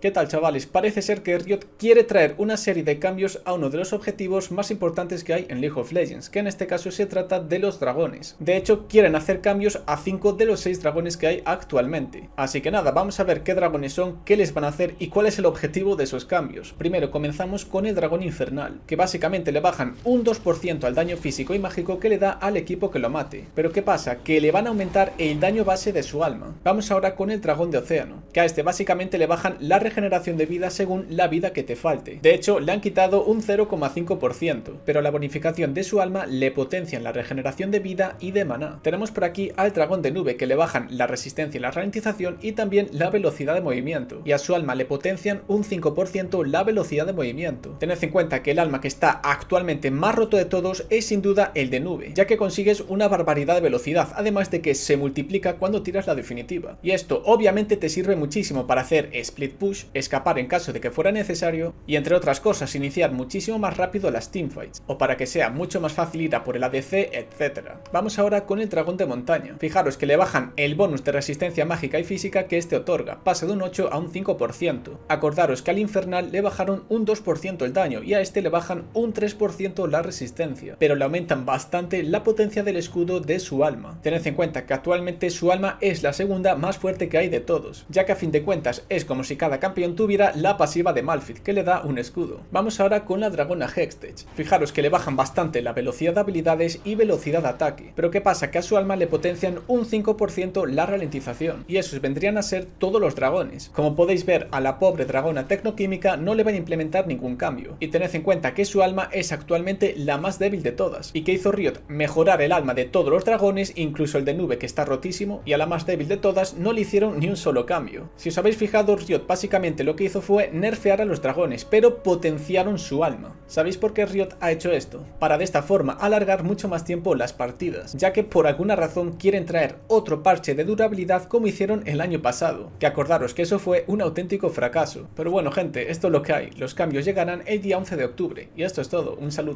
¿Qué tal chavales? Parece ser que Riot quiere traer una serie de cambios a uno de los objetivos más importantes que hay en League of Legends, que en este caso se trata de los dragones. De hecho, quieren hacer cambios a 5 de los 6 dragones que hay actualmente. Así que nada, vamos a ver qué dragones son, qué les van a hacer y cuál es el objetivo de esos cambios. Primero comenzamos con el dragón infernal, que básicamente le bajan un 2% al daño físico y mágico que le da al equipo que lo mate. Pero ¿qué pasa? Que le van a aumentar el daño base de su alma. Vamos ahora con el dragón de océano, que a este básicamente le bajan la regeneración de vida según la vida que te falte. De hecho, le han quitado un 0,5%, pero la bonificación de su alma le potencian la regeneración de vida y de maná. Tenemos por aquí al dragón de nube que le bajan la resistencia y la ralentización y también la velocidad de movimiento. Y a su alma le potencian un 5% la velocidad de movimiento. Tened en cuenta que el alma que está actualmente más roto de todos es sin duda el de nube, ya que consigues una barbaridad de velocidad, además de que se multiplica cuando tiras la definitiva. Y esto obviamente te sirve muchísimo para hacer split push escapar en caso de que fuera necesario y entre otras cosas iniciar muchísimo más rápido las teamfights, o para que sea mucho más fácil ir a por el ADC, etc. Vamos ahora con el dragón de montaña. Fijaros que le bajan el bonus de resistencia mágica y física que este otorga, pasa de un 8 a un 5%. Acordaros que al infernal le bajaron un 2% el daño y a este le bajan un 3% la resistencia, pero le aumentan bastante la potencia del escudo de su alma. Tened en cuenta que actualmente su alma es la segunda más fuerte que hay de todos, ya que a fin de cuentas es como si cada tuviera la pasiva de Malfit que le da un escudo. Vamos ahora con la dragona Hextech. Fijaros que le bajan bastante la velocidad de habilidades y velocidad de ataque, pero ¿qué pasa? Que a su alma le potencian un 5% la ralentización, y esos vendrían a ser todos los dragones. Como podéis ver, a la pobre dragona tecnoquímica no le van a implementar ningún cambio, y tened en cuenta que su alma es actualmente la más débil de todas, y que hizo Riot mejorar el alma de todos los dragones, incluso el de nube que está rotísimo, y a la más débil de todas no le hicieron ni un solo cambio. Si os habéis fijado, Riot básicamente lo que hizo fue nerfear a los dragones, pero potenciaron su alma. ¿Sabéis por qué Riot ha hecho esto? Para de esta forma alargar mucho más tiempo las partidas, ya que por alguna razón quieren traer otro parche de durabilidad como hicieron el año pasado, que acordaros que eso fue un auténtico fracaso. Pero bueno gente, esto es lo que hay, los cambios llegarán el día 11 de octubre, y esto es todo, un saludo.